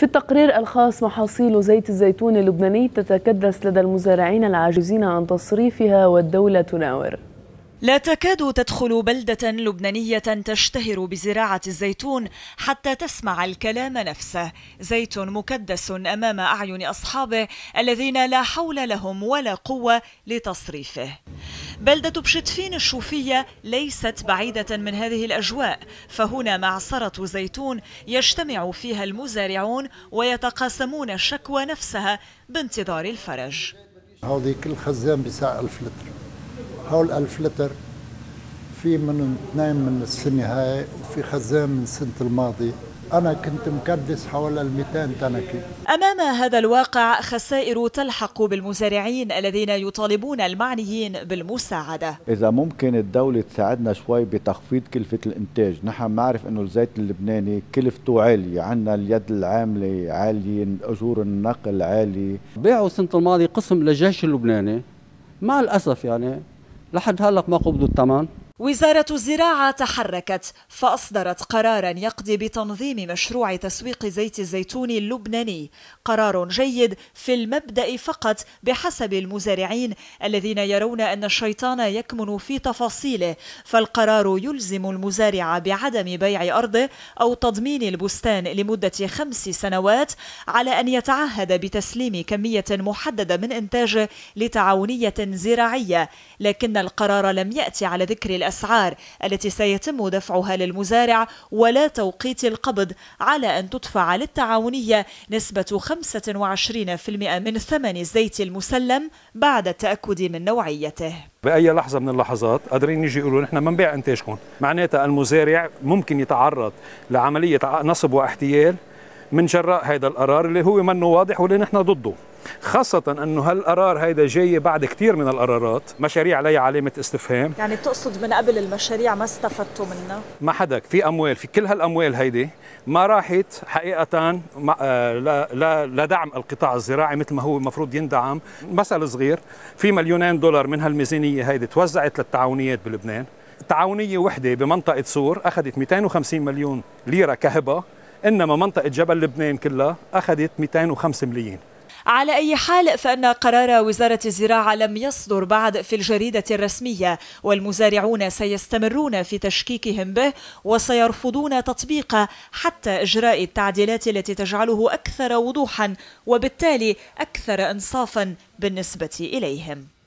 في التقرير الخاص محاصيل زيت الزيتون اللبناني تتكدس لدى المزارعين العاجزين عن تصريفها والدولة تناور لا تكاد تدخل بلدة لبنانية تشتهر بزراعة الزيتون حتى تسمع الكلام نفسه، زيت مكدس أمام أعين أصحابه الذين لا حول لهم ولا قوة لتصريفه. بلدة بشتفين الشوفية ليست بعيدة من هذه الأجواء فهنا معصرة زيتون يجتمع فيها المزارعون ويتقاسمون الشكوى نفسها بانتظار الفرج هذه كل خزان بساعة ألف لتر هول ألف لتر في من اثنين من السنة هاي وفي خزان من السنة الماضية أنا كنت مكدس حوالي 200 تنكي أمام هذا الواقع خسائر تلحق بالمزارعين الذين يطالبون المعنيين بالمساعدة إذا ممكن الدولة تساعدنا شوي بتخفيض كلفة الإنتاج نحن بنعرف أنه الزيت اللبناني كلفته عالية عندنا اليد العاملة عالية أجور النقل عالية باعوا السنة الماضية قسم للجيش اللبناني مع الأسف يعني لحد هلق ما قبضوا الثمن وزارة الزراعة تحركت فأصدرت قرارا يقضي بتنظيم مشروع تسويق زيت الزيتون اللبناني قرار جيد في المبدأ فقط بحسب المزارعين الذين يرون أن الشيطان يكمن في تفاصيله فالقرار يلزم المزارع بعدم بيع أرضه أو تضمين البستان لمدة خمس سنوات على أن يتعهد بتسليم كمية محددة من إنتاجه لتعاونية زراعية لكن القرار لم يأتي على ذكر الأسفل الأسعار التي سيتم دفعها للمزارع ولا توقيت القبض على أن تدفع للتعاونية نسبة 25% من ثمن الزيت المسلم بعد التأكد من نوعيته بأي لحظة من اللحظات قادرين يجي يقولوا نحن ما نبيع إنتاجكم معناتها المزارع ممكن يتعرض لعملية نصب واحتيال من جراء هذا القرار اللي هو منه واضح واللي نحن ضده خاصة أنه هالقرار هيدا جاي بعد كثير من القرارات مشاريع عليها علامة استفهام يعني تقصد من قبل المشاريع ما استفدتوا منها ما حدك في أموال في كل هالأموال هيدي ما راحت حقيقة آه، لدعم القطاع الزراعي مثل ما هو المفروض يندعم مثل صغير في مليونين دولار من هالميزانية هيدي توزعت للتعاونيات بلبنان تعاونية وحدة بمنطقة سور أخذت 250 مليون ليرة كهبة إنما منطقة جبل لبنان كلها أخذت 205 مليون على أي حال فإن قرار وزارة الزراعة لم يصدر بعد في الجريدة الرسمية والمزارعون سيستمرون في تشكيكهم به وسيرفضون تطبيقه حتى إجراء التعديلات التي تجعله أكثر وضوحا وبالتالي أكثر إنصافا بالنسبة إليهم